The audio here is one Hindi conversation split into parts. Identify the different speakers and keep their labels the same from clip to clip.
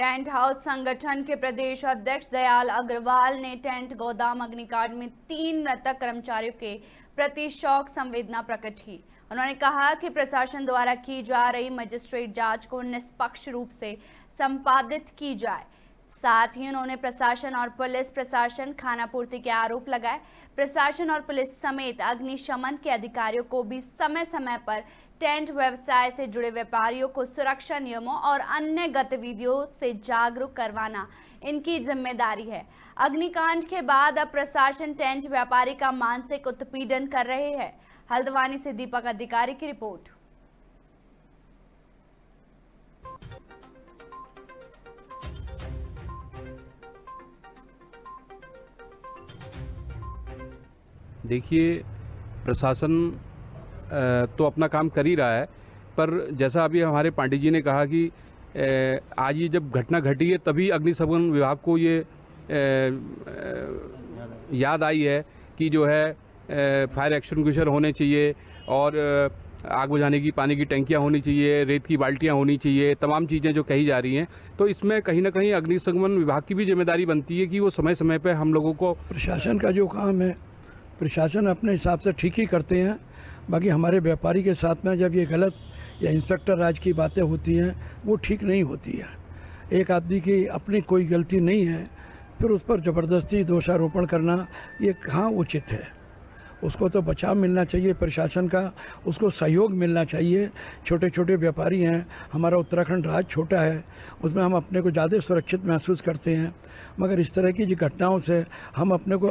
Speaker 1: टेंट हाउस संगठन के प्रदेश अध्यक्ष दयाल अग्रवाल ने टेंट गोदाम अग्निकांड में तीन मृतक कर्मचारियों के प्रति शोक संवेदना प्रकट की उन्होंने कहा कि प्रशासन द्वारा की जा रही मजिस्ट्रेट जांच को निष्पक्ष रूप से संपादित की जाए साथ ही उन्होंने प्रशासन और पुलिस प्रशासन खाना पूर्ति के आरोप लगाए प्रशासन और पुलिस समेत अग्निशमन के अधिकारियों को भी समय समय पर टेंट व्यवसाय से जुड़े व्यापारियों को सुरक्षा नियमों और अन्य गतिविधियों से जागरूक करवाना इनकी जिम्मेदारी है अग्निकांड के बाद अब प्रशासन टेंट व्यापारी का मानसिक उत्पीड़न कर रहे हैं हल्द्वानी से दीपक अधिकारी की रिपोर्ट
Speaker 2: देखिए प्रशासन तो अपना काम कर ही रहा है पर जैसा अभी हमारे पांडे जी ने कहा कि आज ये जब घटना घटी है तभी अग्निशमन विभाग को ये याद आई है कि जो है फायर एक्शन क्यूशर होने चाहिए और आग बुझाने की पानी की टंकियाँ होनी चाहिए रेत की बाल्टियाँ होनी चाहिए तमाम चीज़ें जो कही जा रही हैं तो इसमें कहीं ना कहीं अग्निशमन विभाग की भी जिम्मेदारी बनती है कि वो समय समय पर हम लोगों को प्रशासन का
Speaker 3: जो काम है प्रशासन अपने हिसाब से ठीक ही करते हैं बाकी हमारे व्यापारी के साथ में जब ये गलत या इंस्पेक्टर राज की बातें होती हैं वो ठीक नहीं होती है एक आदमी की अपनी कोई गलती नहीं है फिर उस पर ज़बरदस्ती दोषारोपण करना ये कहाँ उचित है उसको तो बचाव मिलना चाहिए प्रशासन का उसको सहयोग मिलना चाहिए छोटे छोटे व्यापारी हैं हमारा उत्तराखंड राज्य छोटा है उसमें हम अपने को ज़्यादा सुरक्षित महसूस करते हैं मगर इस तरह की जो घटनाओं से हम अपने को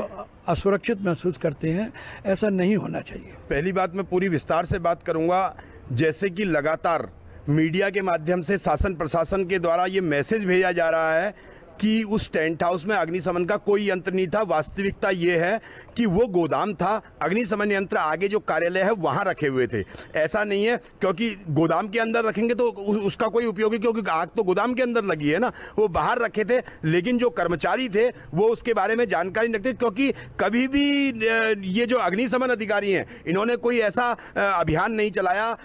Speaker 3: असुरक्षित महसूस करते हैं ऐसा नहीं होना चाहिए
Speaker 4: पहली बात मैं पूरी विस्तार से बात करूँगा जैसे कि लगातार मीडिया के माध्यम से शासन प्रशासन के द्वारा ये मैसेज भेजा जा रहा है कि उस टेंट हाउस में अग्निशमन का कोई यंत्र नहीं था वास्तविकता ये है कि वो गोदाम था अग्निशमन यंत्र आगे जो कार्यालय है वहाँ रखे हुए थे ऐसा नहीं है क्योंकि गोदाम के अंदर रखेंगे तो उसका कोई उपयोग है क्योंकि आग तो गोदाम के अंदर लगी है ना वो बाहर रखे थे लेकिन जो कर्मचारी थे वो उसके बारे में जानकारी नहीं रखते क्योंकि कभी भी ये जो अग्निशमन अधिकारी हैं इन्होंने कोई ऐसा अभियान नहीं चलाया